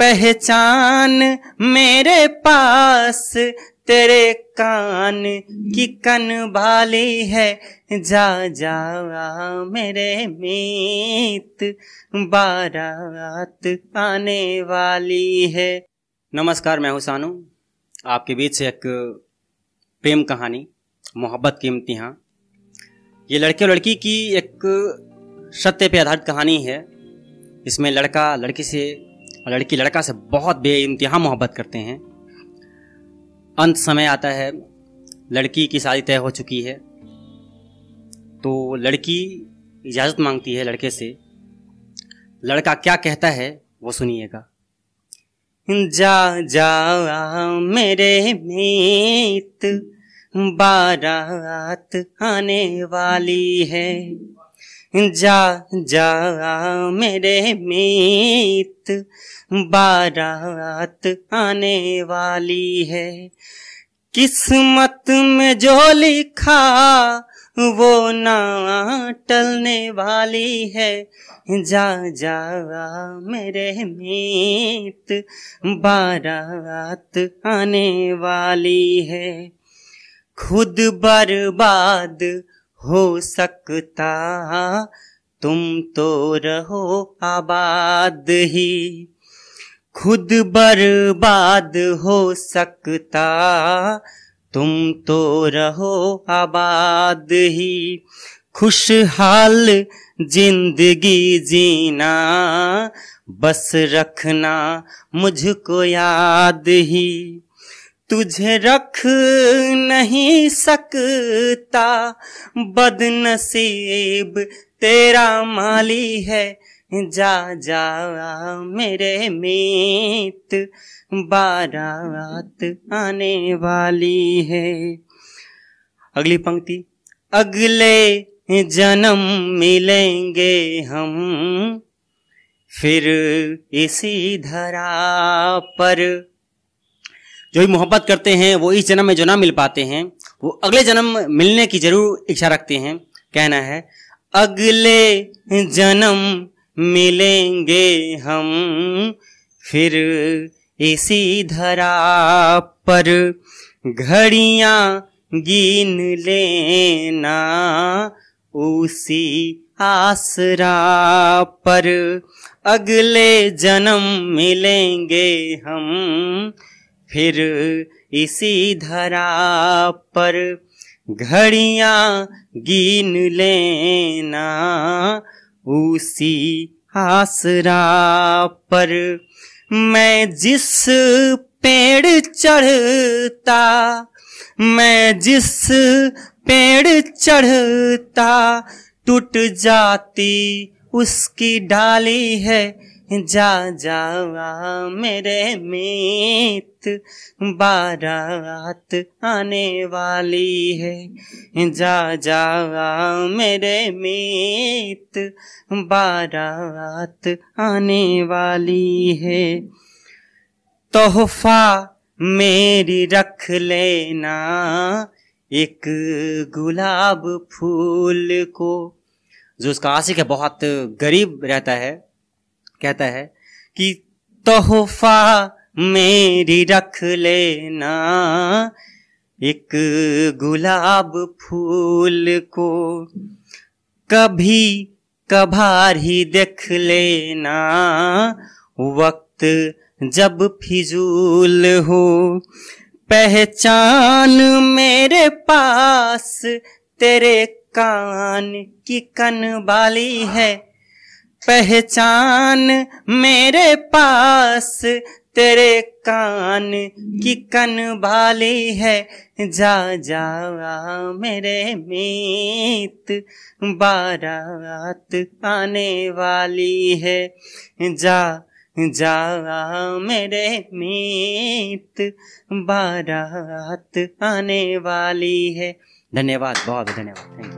पहचान मेरे पास तेरे कान की कन भाली है जा जा मेरे मीत बारात आने वाली है नमस्कार मैं हूं सानू आपके बीच से एक प्रेम कहानी मोहब्बत की इम्तिहा ये लड़के और लड़की की एक सत्य पे आधारित कहानी है इसमें लड़का लड़की से लड़की लड़का से बहुत बे इम्तहा मोहब्बत करते हैं अंत समय आता है लड़की की शादी तय हो चुकी है तो लड़की इजाज़त मांगती है लड़के से लड़का क्या कहता है वो सुनिएगा जा जा मेरे मीत बारात आने वाली है जा जा मेरे मीत बारात आने वाली है किस्मत में जो लिखा वो ना टलने वाली है जा जा मेरे मीत बारात आने वाली है खुद बर्बाद हो सकता तुम तो रहो आबाद ही खुद बर्बाद हो सकता तुम तो रहो आबाद ही खुशहाल जिंदगी जीना बस रखना मुझको याद ही तुझे रख नहीं सकता बदनसीब तेरा माली है जा जा मेरे मीत बारात आने वाली है अगली पंक्ति अगले जन्म मिलेंगे हम फिर इसी धरा पर जो भी मोहब्बत करते हैं वो इस जन्म में जो ना मिल पाते हैं वो अगले जन्म मिलने की जरूर इच्छा रखते हैं कहना है अगले जन्म मिलेंगे हम फिर इसी धरा पर घड़िया गिन लेना उसी आसरा पर अगले जन्म मिलेंगे हम फिर इसी धरा पर घड़िया गिन लेना उसी आसरा पर मैं जिस पेड़ चढ़ता मैं जिस पेड़ चढ़ता टूट जाती उसकी डाली है जा जावा मेरे मीत बारात आने वाली है जा जावा मेरे मीत बारात आने वाली है तोहफा मेरी रख लेना एक गुलाब फूल को जो उसका आशिक है बहुत गरीब रहता है कहता है कि तोहफा मेरी रख लेना एक गुलाब फूल को कभी कभार ही देख लेना वक्त जब फिजूल हो पहचान मेरे पास तेरे कान की कन वाली है पहचान मेरे पास तेरे कान की कन भाली है जा जा मेरे मीत बारात आने वाली है जा जा मेरे मीत बारात आने वाली है धन्यवाद बहुत धन्यवाद थैंक यू